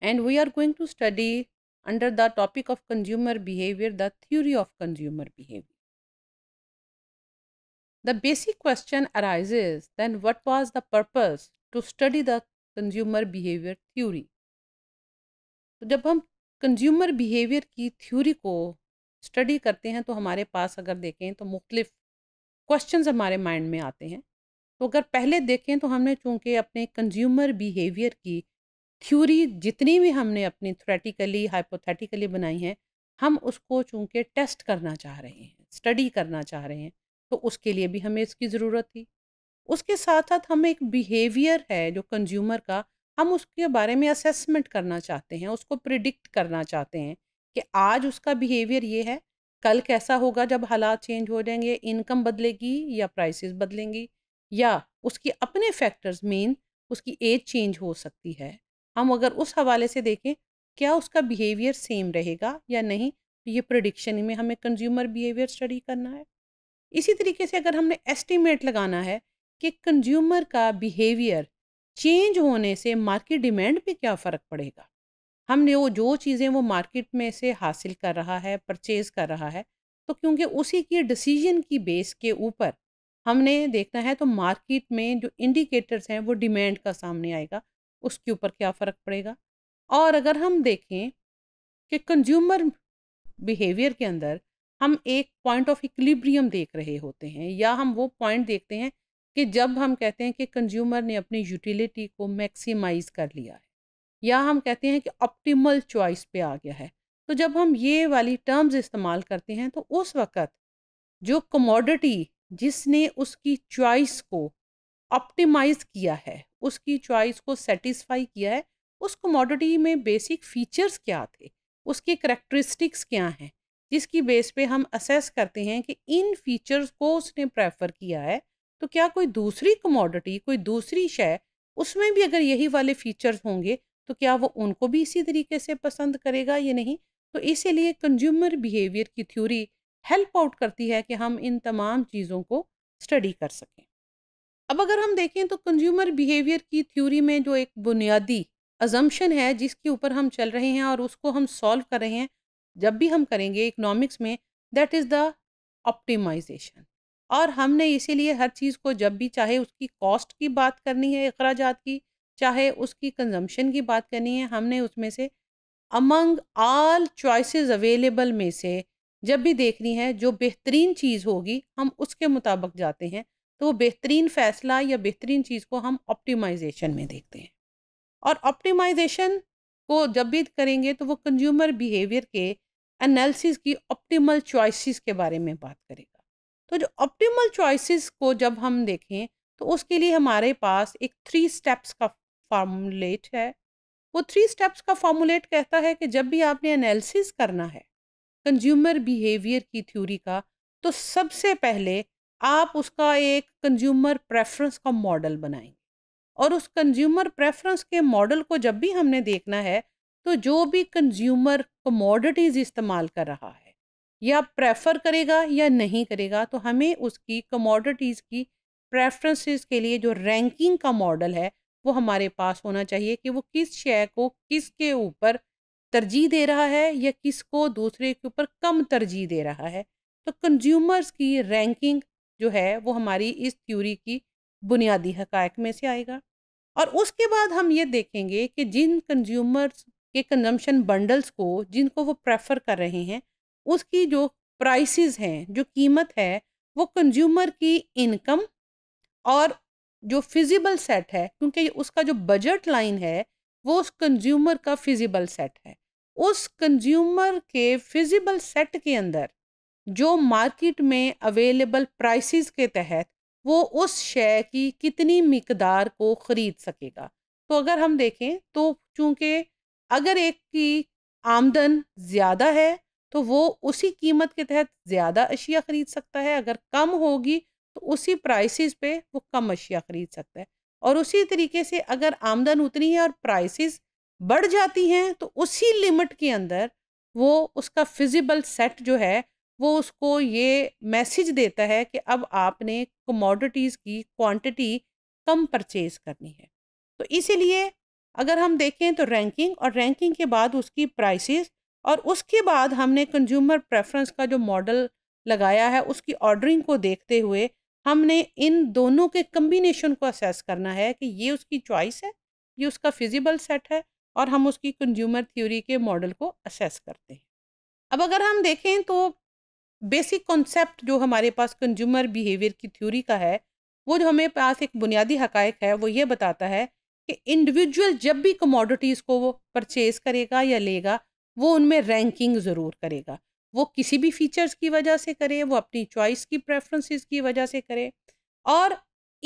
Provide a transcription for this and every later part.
and we are going to study under the topic of consumer behavior the theory of consumer behavior. The basic question arises then what was the purpose to study the consumer behavior theory? तो जब हम consumer behaviour की theory को study करते हैं तो हमारे पास अगर देखें तो मुख्तलिफ क्वेश्चन हमारे माइंड में आते हैं तो अगर पहले देखें तो हमने चूँकि अपने कंज्यूमर बिहेवियर की थ्योरी जितनी भी हमने अपनी थ्रेटिकली हाइपोथेटिकली बनाई हैं हम उसको चूंकि टेस्ट करना चाह रहे हैं स्टडी करना चाह रहे हैं तो उसके लिए भी हमें इसकी ज़रूरत थी उसके साथ साथ हम एक बिहेवियर है जो कंज्यूमर का हम उसके बारे में असेसमेंट करना चाहते हैं उसको प्रिडिक्ट करना चाहते हैं कि आज उसका बिहेवियर ये है कल कैसा होगा जब हालात चेंज हो जाएंगे इनकम बदलेगी या प्राइसेस बदलेंगी या उसकी अपने फैक्टर्स मेन उसकी एज चेंज हो सकती है हम अगर उस हवाले से देखें क्या उसका बिहेवियर सेम रहेगा या नहीं तो ये प्रोडिक्शन में हमें कंज्यूमर बिहेवियर स्टडी करना है इसी तरीके से अगर हमने एस्टिमेट लगाना है कि कंज्यूमर का बिहेवियर चेंज होने से मार्केट डिमांड पे क्या फ़र्क पड़ेगा हमने वो जो चीज़ें वो मार्केट में से हासिल कर रहा है परचेज़ कर रहा है तो क्योंकि उसी की डिसीजन की बेस के ऊपर हमने देखना है तो मार्केट में जो इंडिकेटर्स हैं वो डिमांड का सामने आएगा उसके ऊपर क्या फ़र्क पड़ेगा और अगर हम देखें कि कंज्यूमर बिहेवियर के अंदर हम एक पॉइंट ऑफ इक्लिब्रियम देख रहे होते हैं या हम वो पॉइंट देखते हैं कि जब हम कहते हैं कि कंज्यूमर ने अपनी यूटिलिटी को मैक्सिमाइज कर लिया है या हम कहते हैं कि ऑप्टिमल चॉइस पे आ गया है तो जब हम ये वाली टर्म्स इस्तेमाल करते हैं तो उस वक़्त जो कमोडिटी जिसने उसकी चॉइस को ऑप्टिमाइज किया है उसकी चॉइस को सेटिस्फाई किया है उस कमोडिटी में बेसिक फीचर्स क्या थे उसके करेक्टरिस्टिक्स क्या हैं जिसकी बेस पे हम असेस करते हैं कि इन फीचर्स को उसने प्रेफर किया है तो क्या कोई दूसरी कमोडिटी कोई दूसरी शय उसमें भी अगर यही वाले फीचर्स होंगे तो क्या वो उनको भी इसी तरीके से पसंद करेगा या नहीं तो इसीलिए कंज्यूमर बिहेवियर की थ्योरी हेल्प आउट करती है कि हम इन तमाम चीज़ों को स्टडी कर सकें अब अगर हम देखें तो कंज्यूमर बिहेवियर की थ्योरी में जो एक बुनियादी अजम्पन है जिसके ऊपर हम चल रहे हैं और उसको हम सॉल्व कर रहे हैं जब भी हम करेंगे इकनॉमिक्स में दैट इज़ द ऑप्टिमाइजेशन और हमने इसीलिए हर चीज़ को जब भी चाहे उसकी कॉस्ट की बात करनी है अखराज की चाहे उसकी कंजम्पशन की बात करनी है हमने उसमें से अमंग आल चॉइसेस अवेलेबल में से जब भी देखनी है जो बेहतरीन चीज़ होगी हम उसके मुताबिक जाते हैं तो वो बेहतरीन फैसला या बेहतरीन चीज़ को हम ऑप्टिमाइजेशन में देखते हैं और ऑप्टिमाइजेशन को जब भी करेंगे तो वो कंज्यूमर बिहेवियर के एनालिसिस की ऑप्टिमल चॉइसेस के बारे में बात करेगा तो जो ऑप्टिमल चॉइसेस को जब हम देखें तो उसके लिए हमारे पास एक थ्री स्टेप्स का फार्मूलेट है वो थ्री स्टेप्स का फार्मूलेट कहता है कि जब भी आपने एनालिसिस करना है कंज्यूमर बिहेवियर की थ्योरी का तो सबसे पहले आप उसका एक कंज्यूमर प्रेफरेंस का मॉडल बनाएंगे और उस कंज्यूमर प्रेफरेंस के मॉडल को जब भी हमने देखना है तो जो भी कंज्यूमर कमोडिटीज़ इस्तेमाल कर रहा है या प्रेफर करेगा या नहीं करेगा तो हमें उसकी कमोडिटीज़ की प्रेफरेंसेस के लिए जो रैंकिंग का मॉडल है वो हमारे पास होना चाहिए कि वो किस शेयर को किस के ऊपर तरजीह दे रहा है या किस को दूसरे के ऊपर कम तरजीह दे रहा है तो कंज्यूमर्स की रैंकिंग जो है वो हमारी इस थ्योरी की बुनियादी हकायक में से आएगा और उसके बाद हम ये देखेंगे कि जिन कंज्यूमर्स के कंजम्पशन बंडल्स को जिनको वो प्रेफर कर रहे हैं उसकी जो प्राइसेस हैं जो कीमत है वो कंज्यूमर की इनकम और जो फिजिबल सेट है क्योंकि उसका जो बजट लाइन है वो उस कंज्यूमर का फिजिबल सेट है उस कंज्यूमर के फिजिबल सेट के अंदर जो मार्केट में अवेलेबल प्राइसेस के तहत वो उस शेय की कितनी मकदार को ख़रीद सकेगा तो अगर हम देखें तो चूँकि अगर एक की आमदन ज़्यादा है तो वो उसी कीमत के तहत ज़्यादा अशिया ख़रीद सकता है अगर कम होगी तो उसी प्राइसेस पे वो कम अशिया ख़रीद सकता है और उसी तरीके से अगर आमदन उतनी है और प्राइसेस बढ़ जाती हैं तो उसी लिमिट के अंदर वो उसका फिजिबल सेट जो है वो उसको ये मैसेज देता है कि अब आपने कमोडिटीज़ की क्वांटिटी कम परचेज करनी है तो इसीलिए अगर हम देखें तो रैंकिंग और रैंकिंग के बाद उसकी प्राइसेस और उसके बाद हमने कंज्यूमर प्रेफरेंस का जो मॉडल लगाया है उसकी ऑर्डरिंग को देखते हुए हमने इन दोनों के कम्बिनेशन को असेस करना है कि ये उसकी चॉइस है ये उसका फिजिबल सेट है और हम उसकी कंज्यूमर थ्योरी के मॉडल को असेस करते हैं अब अगर हम देखें तो बेसिक कॉन्सेप्ट जो हमारे पास कंज्यूमर बिहेवियर की थ्योरी का है वो जो हमें पास एक बुनियादी हकायक है वो ये बताता है कि इंडिविजुअल जब भी कमोडिटीज़ को वो परचेज़ करेगा या लेगा वो उनमें रैंकिंग ज़रूर करेगा वो किसी भी फीचर्स की वजह से करे वो अपनी चॉइस की प्रेफरेंसेस की वजह से करे और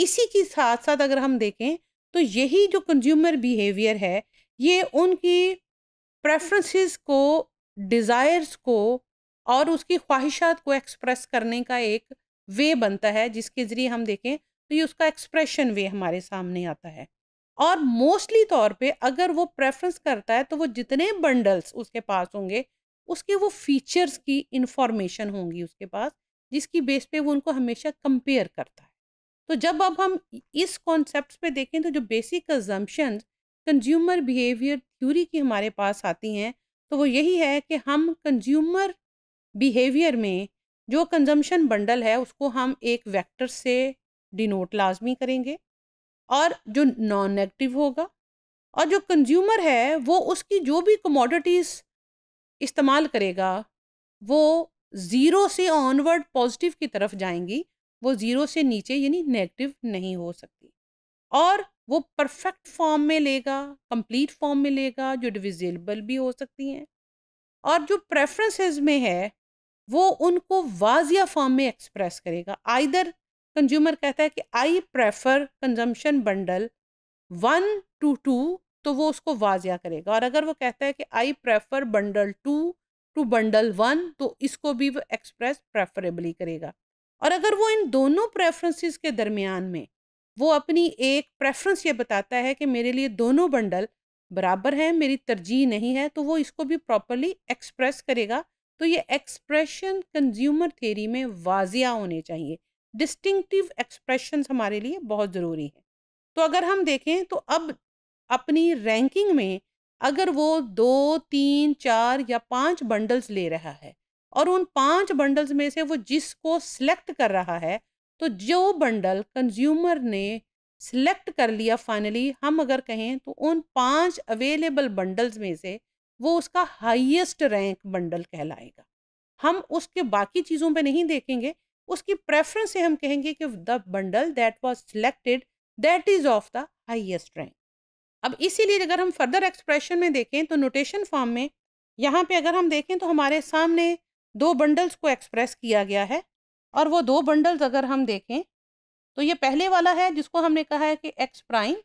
इसी के साथ साथ अगर हम देखें तो यही जो कंज्यूमर बिहेवियर है ये उनकी प्रेफरेंसेस को डिज़ायर्स को और उसकी ख्वाहिशात को एक्सप्रेस करने का एक वे बनता है जिसके ज़रिए हम देखें तो ये उसका एक्सप्रेशन वे हमारे सामने आता है और मोस्टली तौर पे अगर वो प्रेफरेंस करता है तो वो जितने बंडल्स उसके पास होंगे उसके वो फीचर्स की इंफॉर्मेशन होंगी उसके पास जिसकी बेस पे वो उनको हमेशा कंपेयर करता है तो जब अब हम इस कॉन्सेप्ट पे देखें तो जो basic assumption consumer behaviour theory की हमारे पास आती हैं तो वो यही है कि हम कंज्यूमर बिहेवियर में जो कंजम्पशन बंडल है उसको हम एक वेक्टर से डिनोट लाजमी करेंगे और जो नॉन नेगेटिव होगा और जो कंज्यूमर है वो उसकी जो भी कमोडिटीज़ इस्तेमाल करेगा वो ज़ीरो से ऑनवर्ड पॉजिटिव की तरफ जाएंगी वो ज़ीरो से नीचे यानी नेगेटिव नहीं हो सकती और वो परफेक्ट फॉर्म में लेगा कंप्लीट फॉर्म में लेगा जो डिविजिबल भी हो सकती हैं और जो प्रेफरेंसेस में है वो उनको वाजिया फॉर्म में एक्सप्रेस करेगा आइदर कंज्यूमर कहता है कि I prefer consumption bundle one to two तो वो उसको वाजिया करेगा और अगर वो कहता है कि I prefer bundle two to bundle one तो इसको भी वो एक्सप्रेस प्रेफरेबली करेगा और अगर वो इन दोनों प्रेफरेंसेस के दरमियान में वो अपनी एक प्रेफरेंस ये बताता है कि मेरे लिए दोनों बंडल बराबर हैं मेरी तरजीह नहीं है तो वो इसको भी प्रॉपरली एक्सप्रेस करेगा तो ये एक्सप्रेशन कंज्यूमर थेरी में वाजिया होने चाहिए डिस्टिंक्टिव एक्सप्रेशन हमारे लिए बहुत ज़रूरी हैं तो अगर हम देखें तो अब अपनी रैंकिंग में अगर वो दो तीन चार या पांच बंडल्स ले रहा है और उन पांच बंडल्स में से वो जिसको सिलेक्ट कर रहा है तो जो बंडल कंज्यूमर ने सिलेक्ट कर लिया फाइनली हम अगर कहें तो उन पांच अवेलेबल बंडल्स में से वो उसका हाईएस्ट रैंक बंडल कहलाएगा हम उसके बाकी चीज़ों पे नहीं देखेंगे उसकी प्रेफरेंस से हम कहेंगे कि the bundle that was selected that is of the highest rank अब इसीलिए अगर हम फर्दर एक्सप्रेशन में देखें तो नोटेशन फॉर्म में यहाँ पे अगर हम देखें तो हमारे सामने दो बंडल्स को एक्सप्रेस किया गया है और वो दो बंडल्स अगर हम देखें तो ये पहले वाला है जिसको हमने कहा है कि एक्स प्राइम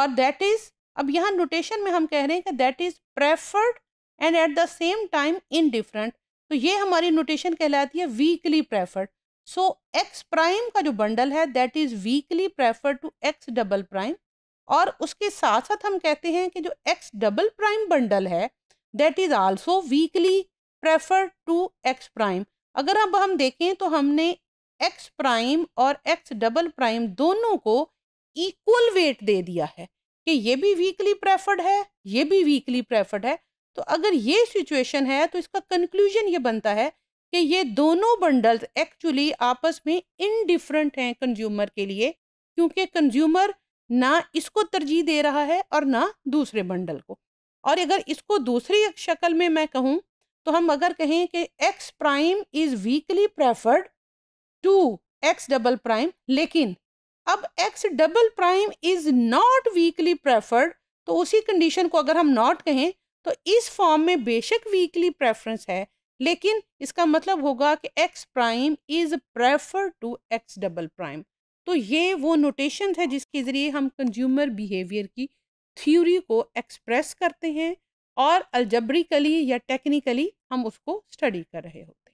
और दैट इज़ अब यहाँ नोटेशन में हम कह रहे हैं कि that is preferred and at the same time indifferent तो ये हमारी नोटेशन कहलाती है weakly preferred so X prime का जो बंडल है that is weakly preferred to X double prime और उसके साथ साथ हम कहते हैं कि जो एक्स डबल प्राइम बंडल है that is also weakly preferred to X prime अगर अब हम देखें तो हमने एक्स प्राइम और एक्स डबल प्राइम दोनों को इक्वल वेट दे दिया है कि ये भी वीकली प्रेफर्ड है ये भी वीकली प्रेफर्ड है तो अगर ये सिचुएशन है तो इसका कंक्लूजन ये बनता है कि ये दोनों बंडल्स एक्चुअली आपस में इनडिफरेंट हैं कंज्यूमर के लिए क्योंकि कंज्यूमर ना इसको तरजीह दे रहा है और ना दूसरे बंडल को और अगर इसको दूसरी शक्ल में मैं कहूँ तो हम अगर कहें कि X prime is weakly preferred to X double prime लेकिन अब X double prime is not weakly preferred तो उसी कंडीशन को अगर हम नॉट कहें तो इस फॉर्म में बेशक वीकली प्रेफरेंस है लेकिन इसका मतलब होगा कि X prime is prefer to X double prime तो ये वो नोटेशन है जिसके ज़रिए हम कंज्यूमर बिहेवियर की थ्योरी को एक्सप्रेस करते हैं और अलजबरिकली या टेक्निकली हम उसको स्टडी कर रहे होते